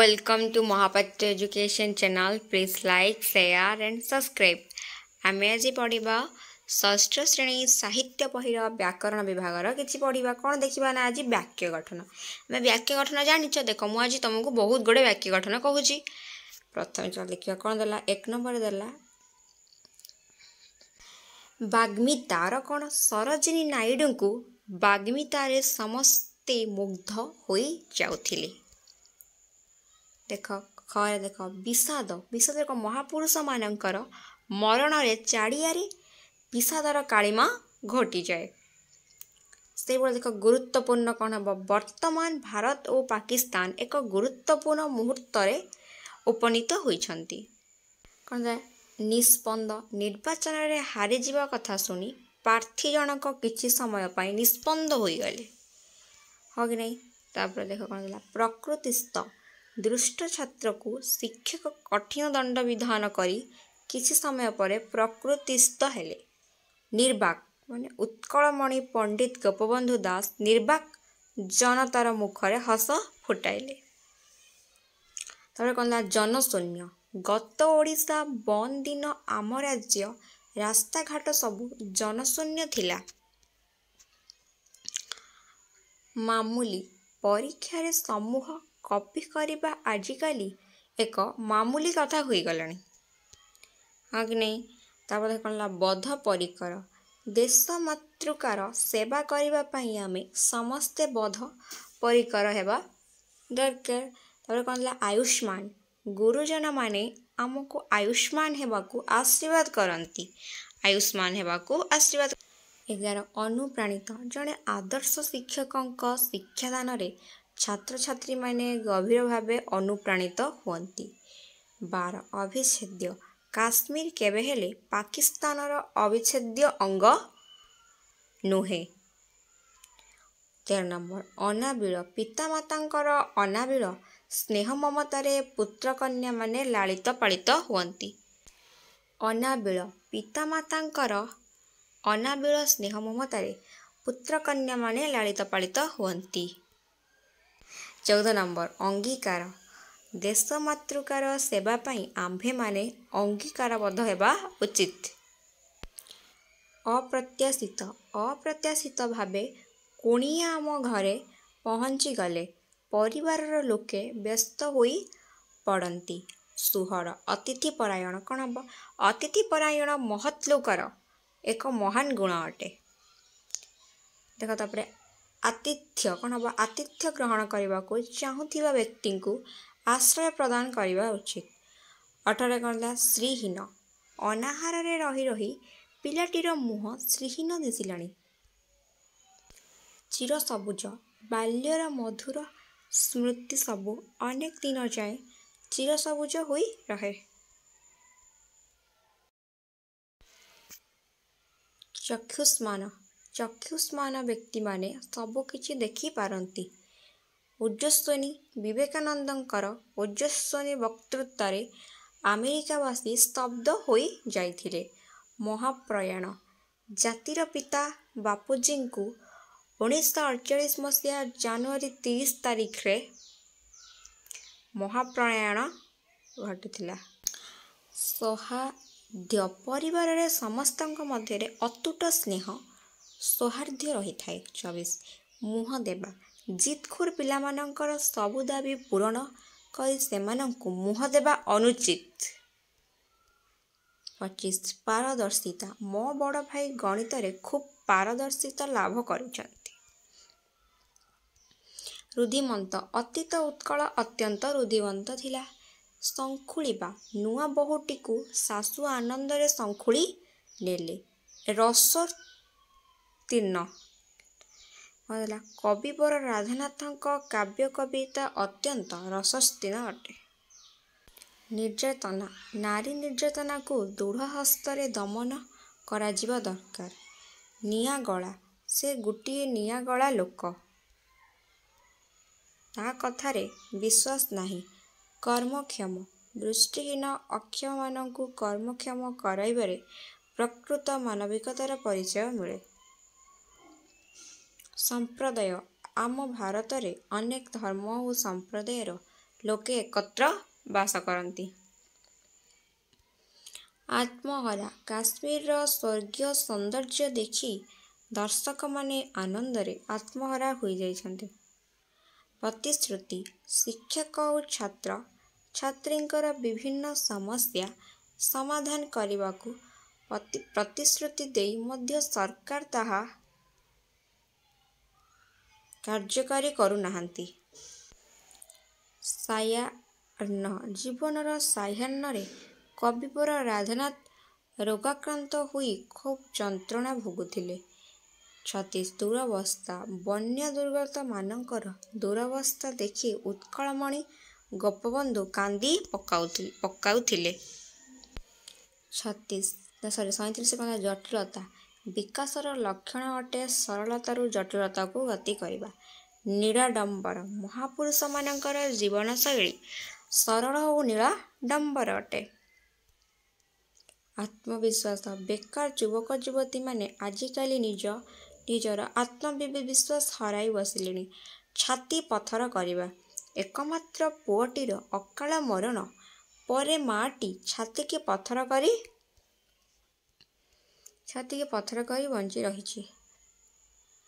Welcome to Mahapatra Education Channel. Please like, share and subscribe. ଆମେ ଆଜି ପଢ଼ିବା ଷଷ୍ଠ ଶ୍ରେଣୀ ସାହିତ୍ୟ ବହିର ବ୍ୟାକରଣ ବିଭାଗର କିଛି ପଢ଼ିବା କ'ଣ ଦେଖିବା ନା ଆଜି ବାକ୍ୟ ଗଠନ ଆମେ ବାକ୍ୟ ଗଠନ ଜାଣିଛ ଦେଖ ମୁଁ ଆଜି ତୁମକୁ ବହୁତ ଗୁଡ଼ିଏ ବାକ୍ୟ ଗଠନ କହୁଛି ପ୍ରଥମେ ଚାଲ ଦେଖିବା କ'ଣ ଦେଲା ଏକ ନମ୍ବର ଦେଲା ବାଗ୍ମିତାର କ'ଣ ସରୋଜିନୀ ନାଇଡ଼ୁଙ୍କୁ ବାଗ୍ମିତାରେ ସମସ୍ତେ ମୁଗ୍ଧ ହୋଇ ଯାଉଥିଲେ ଦେଖ ଖରେ ଦେଖ ବିଷାଦ ବିଷାଦ ଏକ ମହାପୁରୁଷମାନଙ୍କର ମରଣରେ ଚାରିଆରେ ବିଷାଦର କାଳିମା ଘଟିଯାଏ ସେହିଭଳି ଦେଖ ଗୁରୁତ୍ୱପୂର୍ଣ୍ଣ କ'ଣ ହେବ ବର୍ତ୍ତମାନ ଭାରତ ଓ ପାକିସ୍ତାନ ଏକ ଗୁରୁତ୍ୱପୂର୍ଣ୍ଣ ମୁହୂର୍ତ୍ତରେ ଉପନୀତ ହୋଇଛନ୍ତି କ'ଣ ନିଷ୍ପନ୍ଦ ନିର୍ବାଚନରେ ହାରିଯିବା କଥା ଶୁଣି ପ୍ରାର୍ଥୀ ଜଣକ କିଛି ସମୟ ପାଇଁ ନିଷ୍ପନ୍ଦ ହୋଇଗଲେ ହଁ କି ନାହିଁ ତାପରେ ଦେଖ କ'ଣ ହେଲା ପ୍ରକୃତିସ୍ଥ ଦୁଷ୍ଟ ଛାତ୍ରକୁ ଶିକ୍ଷକ କଠିନ ଦଣ୍ଡ ବିଧାନ କରି କିଛି ସମୟ ପରେ ପ୍ରକୃତିସ୍ଥ ହେଲେ ନିର୍ବାକ୍ ମାନେ ଉତ୍କଳମଣି ପଣ୍ଡିତ ଗୋପବନ୍ଧୁ ଦାସ ନିର୍ବାକ୍ ଜନତାର ମୁଖରେ ହସ ଫୁଟାଇଲେ ତାପରେ କ'ଣ ହେଲା ଜନଶୂନ୍ୟ ଗତ ଓଡ଼ିଶା ବନ୍ଦ ଦିନ ଆମ ରାଜ୍ୟ ରାସ୍ତାଘାଟ ସବୁ ଜନଶୂନ୍ୟ ଥିଲା ମାମୁଲି ପରୀକ୍ଷାରେ ସମୂହ କପି କରିବା ଆଜିକାଲି ଏକ ମାମୁଲି କଥା ହୋଇଗଲାଣି ହଁ କି ନାହିଁ ତାପରେ କ'ଣ ହେଲା ବଧ ପରିକର ଦେଶ ମାତୃକାର ସେବା କରିବା ପାଇଁ ଆମେ ସମସ୍ତେ ବଧ ପରିକର ହେବା ଦରକାର ତାପରେ କ'ଣ ହେଲା ଆୟୁଷ୍ମାନ ଗୁରୁଜନମାନେ ଆମକୁ ଆୟୁଷ୍ମାନ ହେବାକୁ ଆଶୀର୍ବାଦ କରନ୍ତି ଆୟୁଷ୍ମାନ ହେବାକୁ ଆଶୀର୍ବାଦ ଏଗାର ଅନୁପ୍ରାଣିତ ଜଣେ ଆଦର୍ଶ ଶିକ୍ଷକଙ୍କ ଶିକ୍ଷାଦାନରେ ଛାତ୍ରଛାତ୍ରୀମାନେ ଗଭୀର ଭାବେ ଅନୁପ୍ରାଣିତ ହୁଅନ୍ତି ବାର ଅବିଚ୍ଛେଦ୍ୟ କାଶ୍ମୀର କେବେ ହେଲେ ପାକିସ୍ତାନର ଅବିଚ୍ଛେଦ୍ୟ ଅଙ୍ଗ ନୁହେଁ ତେର ନମ୍ବର ଅନାବିଳ ପିତାମାତାଙ୍କର ଅନାବିଳ ସ୍ନେହ ମମତାରେ ପୁତ୍ରକନ୍ୟାମାନେ ଲାଳିତ ପାଳିତ ହୁଅନ୍ତି ଅନାବିଳ ପିତାମାତାଙ୍କର ଅନାବିଳ ସ୍ନେହ ମମତାରେ ପୁତ୍ରକନ୍ୟାମାନେ ଲାଳିତ ପାଳିତ ହୁଅନ୍ତି ଚଉଦ ନମ୍ବର ଅଙ୍ଗୀକାର ଦେଶ ମାତୃକାର ସେବା ପାଇଁ ଆମ୍ଭେମାନେ ଅଙ୍ଗୀକାରବଦ୍ଧ ହେବା ଉଚିତ ଅପ୍ରତ୍ୟାଶିତ ଅପ୍ରତ୍ୟାଶିତ ଭାବେ କୁଣିଆ ଆମ ଘରେ ପହଞ୍ଚିଗଲେ ପରିବାରର ଲୋକେ ବ୍ୟସ୍ତ ହୋଇ ପଡ଼ନ୍ତି ସୁହଡ଼ ଅତିଥି ପରାୟଣ କ'ଣ ହେବ ଅତିଥି ପରାୟଣ ମହତ୍ ଲୋକର ଏକ ମହାନ ଗୁଣ ଅଟେ ଦେଖ ତାପରେ ଆତିଥ୍ୟ କ'ଣ ହେବ ଆତିଥ୍ୟ ଗ୍ରହଣ କରିବାକୁ ଚାହୁଁଥିବା ବ୍ୟକ୍ତିଙ୍କୁ ଆଶ୍ରୟ ପ୍ରଦାନ କରିବା ଉଚିତ ଅଠରରେ କ'ଣ ହେଲା ଶ୍ରୀହୀନ ଅନାହାରରେ ରହି ରହି ପିଲାଟିର ମୁହଁ ଶ୍ରୀହୀନ ଦିଶିଲାଣି ଚିର ସବୁଜ ବାଲ୍ୟର ମଧୁର ସ୍ମୃତି ସବୁ ଅନେକ ଦିନ ଯାଏଁ ଚିରସବୁଜ ହୋଇ ରହେ ଚକ୍ଷୁଷ୍ମାନ ଚକ୍ଷୁଷ୍ମାନ ବ୍ୟକ୍ତିମାନେ ସବୁକିଛି ଦେଖିପାରନ୍ତି। ଓଜସ୍ୱିନୀ ବିବେକାନନ୍ଦଙ୍କର ଓଜସ୍ୱନୀ ବକ୍ତୃତାରେ ଆମେରିକାବାସୀ ସ୍ତବ୍ଧ ହୋଇଯାଇଥିଲେ ମହାପ୍ରୟାଣ ଜାତିର ପିତା ବାପୁଜୀଙ୍କୁ ଉଣେଇଶହ ଅଡ଼ଚାଳିଶ ମସିହା ଜାନୁଆରୀ ତିରିଶ ତାରିଖରେ ମହାପ୍ରୟାଣ ଘଟିଥିଲା। ସହାଧ୍ୟ ପରିବାରରେ ସମସ୍ତଙ୍କ ମଧ୍ୟରେ ଅତୁଟ ସ୍ନେହ ସୌହାର୍ଦ୍ଦ୍ୟ ରହିଥାଏ ଚବିଶ ମୁହଁ ଦେବା ଜିତ୍ଖୋର ପିଲାମାନଙ୍କର ସବୁ ଦାବି ପୂରଣ କରି ସେମାନଙ୍କୁ ମୁହଁ ଦେବା ଅନୁଚିତ ପଚିଶ ପାରଦର୍ଶିତା ମୋ ବଡ଼ ଭାଇ ଗଣିତରେ ଖୁବ୍ ପାରଦର୍ଶିତା ଲାଭ କରିଛନ୍ତି ରୁଦ୍ଧିମନ୍ତ ଅତୀତ ଉତ୍କଳ ଅତ୍ୟନ୍ତ ରୁଦ୍ଧିମନ୍ତ ଥିଲା ଶଙ୍ଖୁଳିବା ନୂଆ ବୋହୂଟିକୁ ଶାଶୁ ଆନନ୍ଦରେ ଶଙ୍ଖୁଳି ନେଲେ ରସ ଉତ୍ତୀର୍ଣ୍ଣ ହେଲା କବିପର ରାଧାନାଥଙ୍କ କାବ୍ୟ କବିତା ଅତ୍ୟନ୍ତ ରସସ୍ତୀର୍ଣ୍ଣ ଅଟେ ନିର୍ଯାତନା ନାରୀ ନିର୍ଯାତନାକୁ ଦୃଢ଼ ହସ୍ତରେ ଦମନ କରାଯିବା ଦରକାର ନିଆଁ ଗଳା ସେ ଗୋଟିଏ ନିଆଁ ଗଳା ଲୋକ ତା କଥାରେ ବିଶ୍ୱାସ ନାହିଁ କର୍ମକ୍ଷମ ଦୃଷ୍ଟିହୀନ ଅକ୍ଷମମାନଙ୍କୁ କର୍ମକ୍ଷମ କରାଇବାରେ ପ୍ରକୃତ ମାନବିକତାର ପରିଚୟ ମିଳେ ସମ୍ପ୍ରଦାୟ ଆମ ଭାରତରେ ଅନେକ ଧର୍ମ ଓ ସମ୍ପ୍ରଦାୟର ଲୋକେ ଏକତ୍ର ବାସ କରନ୍ତି ଆତ୍ମହରା କାଶ୍ମୀରର ସ୍ୱର୍ଗୀୟ ସୌନ୍ଦର୍ଯ୍ୟ ଦେଖି ଦର୍ଶକମାନେ ଆନନ୍ଦରେ ଆତ୍ମହରା ହୋଇଯାଇଛନ୍ତି ପ୍ରତିଶ୍ରୁତି ଶିକ୍ଷକ ଓ ଛାତ୍ର ଛାତ୍ରୀଙ୍କର ବିଭିନ୍ନ ସମସ୍ୟା ସମାଧାନ କରିବାକୁ ପ୍ରତିଶ୍ରୁତି ଦେଇ ମଧ୍ୟ ସରକାର ତାହା କାର୍ଯ୍ୟକାରୀ କରୁନାହାନ୍ତି। ସାୟାହ୍ନ ଜୀବନର ସାୟାହ୍ନରେ କବିପର ରାଧାନାଥ ରୋଗାକ୍ରାନ୍ତ ହୋଇ ଖୁବ୍ ଯନ୍ତ୍ରଣା ଭୋଗୁଥିଲେ। ଛତିଶ ଦୂରବସ୍ଥା ବନ୍ୟା ଦୁର୍ଗତମାନଙ୍କର ଦୁରବସ୍ଥା ଦେଖି ଉତ୍କଳମଣି ଗୋପବନ୍ଧୁ କାନ୍ଦି ପକାଉଥିଲେ। ଛତିଶ ସଇଁତିରିଶ କନ୍ୟା ଜଟିଳତା ବିକାଶର ଲକ୍ଷଣ ଅଟେ ସରଳତାରୁ ଜଟିଳତାକୁ ଗତି କରିବା ନୀଳାଡମ୍ବର ମହାପୁରୁଷମାନଙ୍କର ଜୀବନଶୈଳୀ ସରଳ ଓ ନୀଳଡମ୍ବର ଅଟେ ଆତ୍ମବିଶ୍ୱାସ ବେକାର ଯୁବକ ଯୁବତୀମାନେ ଆଜିକାଲି ନିଜ ନିଜର ଆତ୍ମବିଶ୍ୱାସ ହରାଇ ବସିଲେଣି ଛାତି ପଥର କରିବା ଏକମାତ୍ର ପୁଅଟିର ଅକାଳ ମରଣ ପରେ ମାଆଟି ଛାତିକି ପଥର କରି ଛାତିକି ପଥର କରି ବଞ୍ଚି ରହିଛି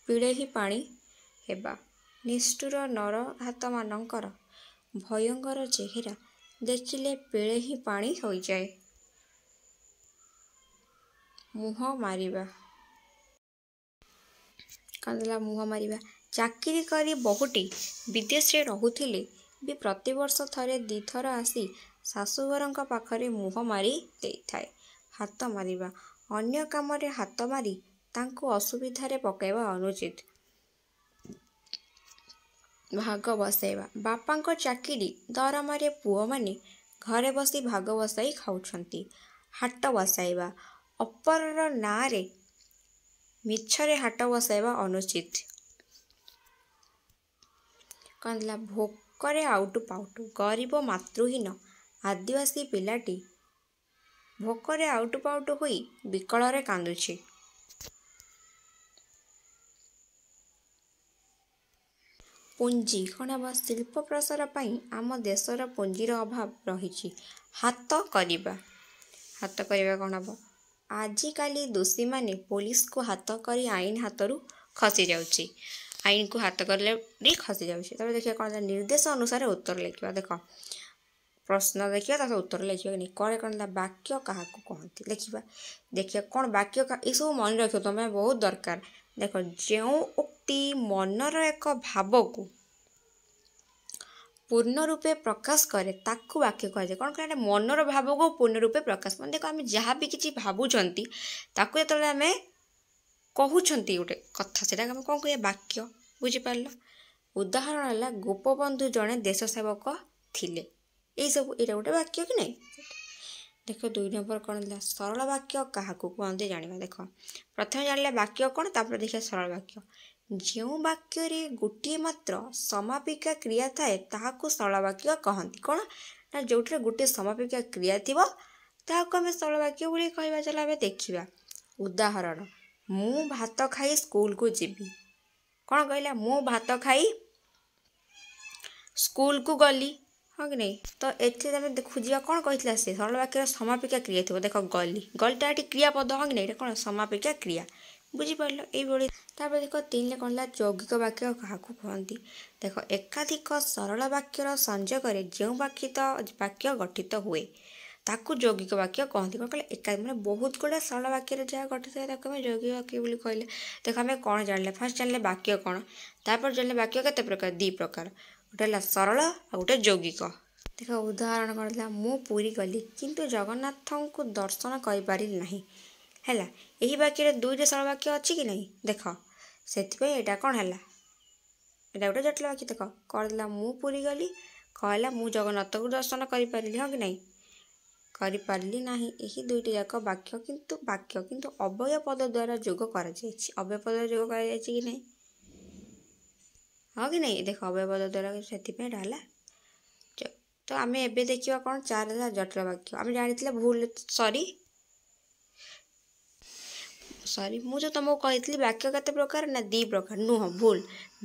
ପିଡ଼େହି ପାଣି ହେବା ନିଷ୍ଠୁର ନର ହାତମାନଙ୍କର ଭୟଙ୍କର ଚେହେରା ଦେଖିଲେ ପିଡ଼େ ହିଁ ପାଣି ହୋଇଯାଏ ମୁହଁ ମାରିବା କାନ୍ଦଲା ମୁହଁ ମାରିବା ଚାକିରି କରି ବହୁଟି ବିଦେଶରେ ରହୁଥିଲେ ବି ପ୍ରତିବର୍ଷ ଥରେ ଦୁଇ ଥର ଆସି ଶାଶୁଘରଙ୍କ ପାଖରେ ମୁହଁ ମାରି ଦେଇଥାଏ ହାତ ମାରିବା ଅନ୍ୟ କାମରେ ହାତ ମାରି ତାଙ୍କୁ ଅସୁବିଧାରେ ପକାଇବା ଅନୁଚିତ ଭାଗ ବସାଇବା ବାପାଙ୍କ ଚାକିରି ଦରମାରେ ପୁଅମାନେ ଘରେ ବସି ଭାଗ ବସାଇ ଖାଉଛନ୍ତି ହାଟ ବସାଇବା ଅପରର ନାଁରେ ମିଛରେ ହାଟ ବସାଇବା ଅନୁଚିତ କ'ଣ ଥିଲା ଭୋକରେ ଆଉଟୁ ପାଉଟୁ ଗରିବ ମାତୃହୀନ ଆଦିବାସୀ ପିଲାଟି ଭୋକରେ ଆଉଟୁ ପାଉଟୁ ହୋଇ ବିକଳରେ କାନ୍ଦୁଛି ପୁଞ୍ଜି କ'ଣ ହେବ ଶିଳ୍ପ ପ୍ରସାର ପାଇଁ ଆମ ଦେଶର ପୁଞ୍ଜିର ଅଭାବ ରହିଛି ହାତ କରିବା ହାତ କରିବା କ'ଣ ହେବ ଆଜିକାଲି ଦୋଷୀମାନେ ପୋଲିସକୁ ହାତ କରି ଆଇନ ହାତରୁ ଖସି ଯାଉଛି ଆଇନକୁ ହାତ କଲେ ବି ଖସି ଯାଉଛି ତାପରେ ଦେଖିବା କ'ଣ ନିର୍ଦ୍ଦେଶ ଅନୁସାରେ ଉତ୍ତର ଲେଖିବା ଦେଖ ପ୍ରଶ୍ନ ଦେଖିବା ତା ଉତ୍ତର ଲେଖିବାନି କଣ କରେକ୍ଟ ବାକ୍ୟ କାହାକୁ କହନ୍ତି ଲେଖିବା ଦେଖିବା କ'ଣ ବାକ୍ୟ ଏସବୁ ମନେ ରଖିବ ତୁମେ ବହୁତ ଦରକାର ଦେଖ ଯେଉଁ ଉକ୍ତି ମନର ଏକ ଭାବକୁ ପୂର୍ଣ୍ଣ ରୂପେ ପ୍ରକାଶ କରେ ତାକୁ ବାକ୍ୟ କୁହାଯାଏ କ'ଣ କହିଲେ ମନର ଭାବକୁ ପୂର୍ଣ୍ଣ ରୂପେ ପ୍ରକାଶ ମାନେ ଦେଖ ଆମେ ଯାହା ବି କିଛି ଭାବୁଛନ୍ତି ତାକୁ ଯେତେବେଳେ ଆମେ କହୁଛନ୍ତି ଗୋଟେ କଥା ସେଇଟା ଆମେ କ'ଣ କହିବା ବାକ୍ୟ ବୁଝିପାରିଲ ଉଦାହରଣ ହେଲା ଗୋପବନ୍ଧୁ ଜଣେ ଦେଶ ସେବକ ଥିଲେ ଏଇସବୁ ଏଇଟା ଗୋଟେ ବାକ୍ୟ କି ନାହିଁ ଦେଖ ଦୁଇ ନମ୍ବର କ'ଣ ହେଲା ସରଳ ବାକ୍ୟ କାହାକୁ କୁହନ୍ତି ଜାଣିବା ଦେଖ ପ୍ରଥମେ ଜାଣିଲେ ବାକ୍ୟ କ'ଣ ତାପରେ ଦେଖିବା ସରଳ ବାକ୍ୟ ଯେଉଁ ବାକ୍ୟରେ ଗୋଟିଏ ମାତ୍ର ସମାପିକା କ୍ରିୟା ଥାଏ ତାହାକୁ ସରଳ ବାକ୍ୟ କହନ୍ତି କ'ଣ ନା ଯେଉଁଥିରେ ଗୋଟିଏ ସମାପିକା କ୍ରିୟା ଥିବ ତାହାକୁ ଆମେ ସରଳ ବାକ୍ୟ ବୋଲି କହିବା ଚାଲ ଆମେ ଦେଖିବା ଉଦାହରଣ ମୁଁ ଭାତ ଖାଇ ସ୍କୁଲକୁ ଯିବି କ'ଣ କହିଲା ମୁଁ ଭାତ ଖାଇ ସ୍କୁଲକୁ ଗଲି ହଁ କି ନାହିଁ ତ ଏଥିରେ ଆମେ ଖୋଜିବା କ'ଣ କହିଥିଲା ସେ ସରଳ ବାକ୍ୟର ସମାପିକା କ୍ରିୟା ଥିବ ଦେଖ ଗଲି ଗଲିଟା ଏଠି କ୍ରିୟାପଦ ହଁ କି ନାହିଁ ଏଇଟା କ'ଣ ସମାପିକା କ୍ରିୟା ବୁଝିପାରିଲ ଏଇଭଳି ତାପରେ ଦେଖ ତିନିରେ କ'ଣ ହେଲା ଯୌଗିକ ବାକ୍ୟ କାହାକୁ କୁହନ୍ତି ଦେଖ ଏକାଧିକ ସରଳ ବାକ୍ୟର ସଂଯୋଗରେ ଯେଉଁ ବାକ୍ୟ ବାକ୍ୟ ଗଠିତ ହୁଏ ତାକୁ ଯୌଗିକ ବାକ୍ୟ କହନ୍ତି କ'ଣ କହିଲେ ଏକା ମାନେ ବହୁତ ଗୁଡ଼ିଏ ସରଳ ବାକ୍ୟରେ ଯାହା ଗଠିତ ହୁଏ ତାକୁ ଆମେ ଯୌଗିକ ବାକ୍ୟ ବୋଲି କହିଲେ ଦେଖ ଆମେ କ'ଣ ଜାଣିଲେ ଫାର୍ଷ୍ଟ ଜାଣିଲେ ବାକ୍ୟ କ'ଣ ତାପରେ ଜାଣିଲେ ବାକ୍ୟ କେତେ ପ୍ରକାର ଦୁଇ ପ୍ରକାର ଗୋଟେ ହେଲା ସରଳ ଆଉ ଗୋଟେ ଯୌଗିକ ଦେଖ ଉଦାହରଣ କ'ଣ ହେଲା ମୁଁ ପୁରୀ ଗଲି କିନ୍ତୁ ଜଗନ୍ନାଥଙ୍କୁ ଦର୍ଶନ କରିପାରିଲି ନାହିଁ ହେଲା ଏହି ବାକ୍ୟରେ ଦୁଇଟା ସରଳ ବାକ୍ୟ ଅଛି କି ନାହିଁ ଦେଖ ସେଥିପାଇଁ ଏଇଟା କ'ଣ ହେଲା ଏଇଟା ଗୋଟେ ଜଟିଳ ବାକ୍ୟ ଦେଖ କହିଦେଲା ମୁଁ ପୁରୀ ଗଲି କହିଲା ମୁଁ ଜଗନ୍ନାଥଙ୍କୁ ଦର୍ଶନ କରିପାରିଲି ହଁ କି ନାହିଁ କରିପାରିଲି ନାହିଁ ଏହି ଦୁଇଟି ଯାକ ବାକ୍ୟ କିନ୍ତୁ ବାକ୍ୟ କିନ୍ତୁ ଅବୟ ପଦ ଦ୍ୱାରା ଯୋଗ କରାଯାଇଛି ଅବୟ ପଦ ଯୋଗ କରାଯାଇଛି କି ନାହିଁ ହଁ କି ନାହିଁ ଦେଖ ଅବୟବ ଦ୍ୱାରା ସେଥିପାଇଁ ଏଇଟା ହେଲା ତ ଆମେ ଏବେ ଦେଖିବା କ'ଣ ଚାର ହେଲା ଜଟିଳ ବାକ୍ୟ ଆମେ ଜାଣିଥିଲେ ଭୁଲ ସରି ସରି ମୁଁ ଯେଉଁ ତୁମକୁ କହିଥିଲି ବାକ୍ୟ କେତେ ପ୍ରକାର ନା ଦୁଇ ପ୍ରକାର ନୁହଁ ଭୁଲ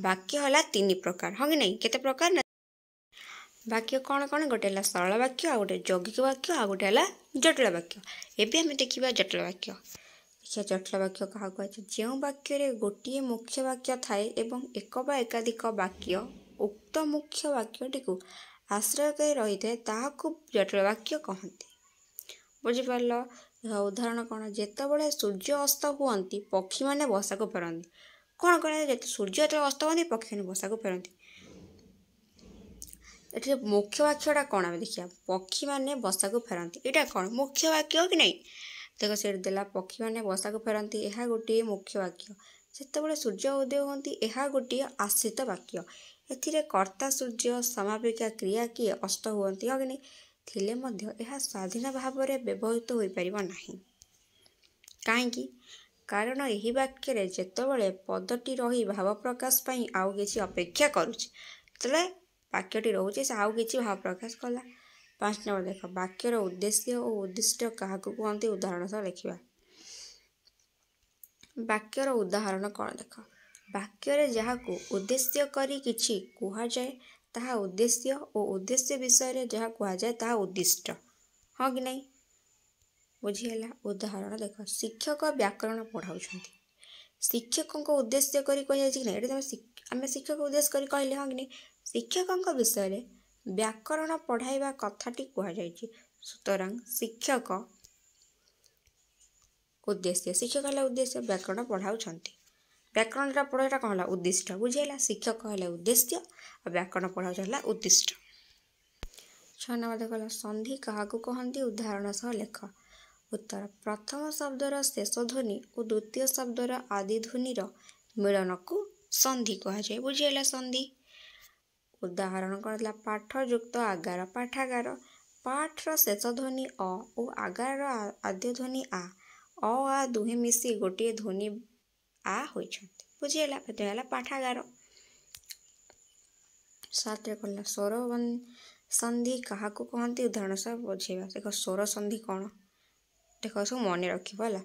ବାକ୍ୟ ହେଲା ତିନି ପ୍ରକାର ହଁ କି ନାହିଁ କେତେ ପ୍ରକାର ନା ବାକ୍ୟ କ'ଣ କ'ଣ ଗୋଟେ ହେଲା ସରଳ ବାକ୍ୟ ଆଉ ଗୋଟେ ଯୌଗିକ ବାକ୍ୟ ଆଉ ଗୋଟେ ହେଲା ଜଟିଳ ବାକ୍ୟ ଏବେ ଆମେ ଦେଖିବା ଜଟିଳ ବାକ୍ୟ ମୁଖ୍ୟ ଜଟିଳ ବାକ୍ୟ କାହାକୁ କୁହାଯାଏ ଯେଉଁ ବାକ୍ୟରେ ଗୋଟିଏ ମୁଖ୍ୟ ବାକ୍ୟ ଥାଏ ଏବଂ ଏକ ବା ଏକାଧିକ ବାକ୍ୟ ଉକ୍ତ ମୁଖ୍ୟ ବାକ୍ୟଟିକୁ ଆଶ୍ରୟ କରି ରହିଥାଏ ତାହାକୁ ଜଟିଳ ବାକ୍ୟ କହନ୍ତି ବୁଝିପାରିଲ ଉଦାହରଣ କ'ଣ ଯେତେବେଳେ ସୂର୍ଯ୍ୟ ଅସ୍ତ ହୁଅନ୍ତି ପକ୍ଷୀମାନେ ବସାକୁ ଫେରନ୍ତି କ'ଣ କରାଯାଏ ଯେତେ ସୂର୍ଯ୍ୟ ଯେତେବେଳେ ଅସ୍ତ ହୁଅନ୍ତି ପକ୍ଷୀମାନେ ବସାକୁ ଫେରନ୍ତି ଏଠି ମୁଖ୍ୟ ବାକ୍ୟଟା କ'ଣ ଆମେ ଦେଖିବା ପକ୍ଷୀମାନେ ବସାକୁ ଫେରନ୍ତି ଏଇଟା କ'ଣ ମୁଖ୍ୟ ବାକ୍ୟ କି ନାହିଁ ଦେଖ ସେଇଠି ଦେଲା ପକ୍ଷୀମାନେ ବସାକୁ ଫେରନ୍ତି ଏହା ଗୋଟିଏ ମୁଖ୍ୟ ବାକ୍ୟ ଯେତେବେଳେ ସୂର୍ଯ୍ୟ ଉଦୟ ହୁଅନ୍ତି ଏହା ଗୋଟିଏ ଆଶ୍ରିତ ବାକ୍ୟ ଏଥିରେ କର୍ତ୍ତା ସୂର୍ଯ୍ୟ ସମାପିକା କ୍ରିୟା କିଏ ଅସ୍ତ ହୁଅନ୍ତି ଅଗ୍ନି ଥିଲେ ମଧ୍ୟ ଏହା ସ୍ୱାଧୀନ ଭାବରେ ବ୍ୟବହୃତ ହୋଇପାରିବ ନାହିଁ କାହିଁକି କାରଣ ଏହି ବାକ୍ୟରେ ଯେତେବେଳେ ପଦଟି ରହି ଭାବ ପ୍ରକାଶ ପାଇଁ ଆଉ କିଛି ଅପେକ୍ଷା କରୁଛି ସେତେବେଳେ ବାକ୍ୟଟି ରହୁଛି ସେ ଆଉ କିଛି ଭାବ ପ୍ରକାଶ କଲା ପାଞ୍ଚ ନମ୍ବର ଦେଖ ବାକ୍ୟର ଉଦ୍ଦେଶ୍ୟ ଓ ଉଦ୍ଦିଷ୍ଟ କାହାକୁ କୁହନ୍ତି ଉଦାହରଣ ସହ ଲେଖିବା ବାକ୍ୟର ଉଦାହରଣ କ'ଣ ଦେଖ ବାକ୍ୟରେ ଯାହାକୁ ଉଦ୍ଦେଶ୍ୟ କରି କିଛି କୁହାଯାଏ ତାହା ଉଦ୍ଦେଶ୍ୟ ଓ ଉଦ୍ଦେଶ୍ୟ ବିଷୟରେ ଯାହା କୁହାଯାଏ ତାହା ଉଦ୍ଦିଷ୍ଟ ହଁ କି ନାହିଁ ବୁଝିହେଲା ଉଦାହରଣ ଦେଖ ଶିକ୍ଷକ ବ୍ୟାକରଣ ପଢ଼ାଉଛନ୍ତି ଶିକ୍ଷକଙ୍କ ଉଦ୍ଦେଶ୍ୟ କରି କହିଯାଇଛି କି ନାହିଁ ଏଇଟା ତୁମେ ଆମେ ଶିକ୍ଷକ ଉଦ୍ଦେଶ୍ୟ କରି କହିଲେ ହଁ କି ନାହିଁ ଶିକ୍ଷକଙ୍କ ବିଷୟରେ ବ୍ୟାକରଣ ପଢ଼ାଇବା କଥାଟି କୁହାଯାଇଛି ସୁତରାଂ ଶିକ୍ଷକ ଉଦ୍ଦେଶ୍ୟ ଶିକ୍ଷକ ହେଲା ଉଦ୍ଦେଶ୍ୟ ବ୍ୟାକରଣ ପଢ଼ାଉଛନ୍ତି ବ୍ୟାକରଣଟା ପଢ଼ାଇବାଟା କ'ଣ ହେଲା ଉଦ୍ଦିଷ୍ଟ ବୁଝିହେଲା ଶିକ୍ଷକ ହେଲା ଉଦ୍ଦେଶ୍ୟ ଆଉ ବ୍ୟାକରଣ ପଢ଼ାଉଛି ହେଲା ଉଦ୍ଦିଷ୍ଟ ଛଅ ନମ୍ବର କହିଲା ସନ୍ଧି କାହାକୁ କହନ୍ତି ଉଦାହରଣ ସହ ଲେଖ ଉତ୍ତର ପ୍ରଥମ ଶବ୍ଦର ଶେଷ ଧ୍ୱନି ଓ ଦ୍ୱିତୀୟ ଶବ୍ଦର ଆଦି ଧ୍ୱନିର ମିଳନକୁ ସନ୍ଧି କୁହାଯାଏ ବୁଝିହେଲା ସନ୍ଧି उदाहरण आगार पाठागार पाठ र शेष ध्वनि ओ र आद्य ध्वनि आ अ आनि बुझिला पाठागार सात सोर सन्धि कहाँको कहाँ उदाहरण सब बुझै देख सोरसन्धि कि सबै मन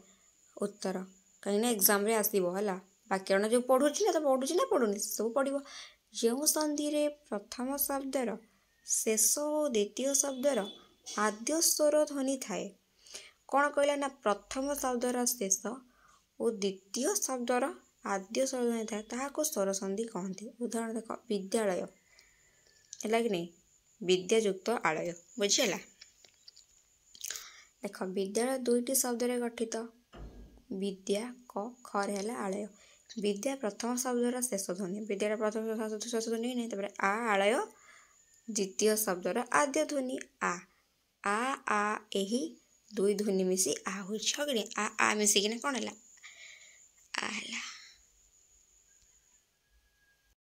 उत्तर कहीँ न एक्जाम आक्यो जो पढु पढ़ुनी सब पढ ଯେଉଁ ସନ୍ଧିରେ ପ୍ରଥମ ଶବ୍ଦର ଶେଷ ଓ ଦ୍ୱିତୀୟ ଶବ୍ଦର ଆଦ୍ୟ ସ୍ୱର ଧ୍ୱନି ଥାଏ କ'ଣ କହିଲା ନା ପ୍ରଥମ ଶବ୍ଦର ଶେଷ ଓ ଦ୍ୱିତୀୟ ଶବ୍ଦର ଆଦ୍ୟ ସ୍ୱର ଧ୍ୱନି ଥାଏ ତାହାକୁ ସ୍ୱର ସନ୍ଧି କହନ୍ତି ଉଦାହରଣ ଦେଖ ବିଦ୍ୟାଳୟ ହେଲା କି ନାହିଁ ବିଦ୍ୟା ଯୁକ୍ତ ଆଳୟ ବୁଝିହେଲା ଦେଖ ବିଦ୍ୟାଳୟ ଦୁଇଟି ଶବ୍ଦରେ ଗଠିତ ବିଦ୍ୟା କ ଖରେ ହେଲା ଆଳୟ ବିଦ୍ୟା ପ୍ରଥମ ଶବ୍ଦର ଶେଷ ଧ୍ୱନି ବିଦ୍ୟାର ପ୍ରଥମ ଶେଷ ଧ୍ୱନି ନାହିଁ ତାପରେ ଆ ଆଳୟ ଦ୍ୱିତୀୟ ଶବ୍ଦର ଆଦ୍ୟ ଧ୍ୱନି ଆ ଆ ଆ ଏହି ଦୁଇ ଧ୍ୱନି ମିଶି ଆହୁରି ଛକିଣି ଆ ଆ ମିଶିକିନା କ'ଣ ହେଲା ଆ ହେଲା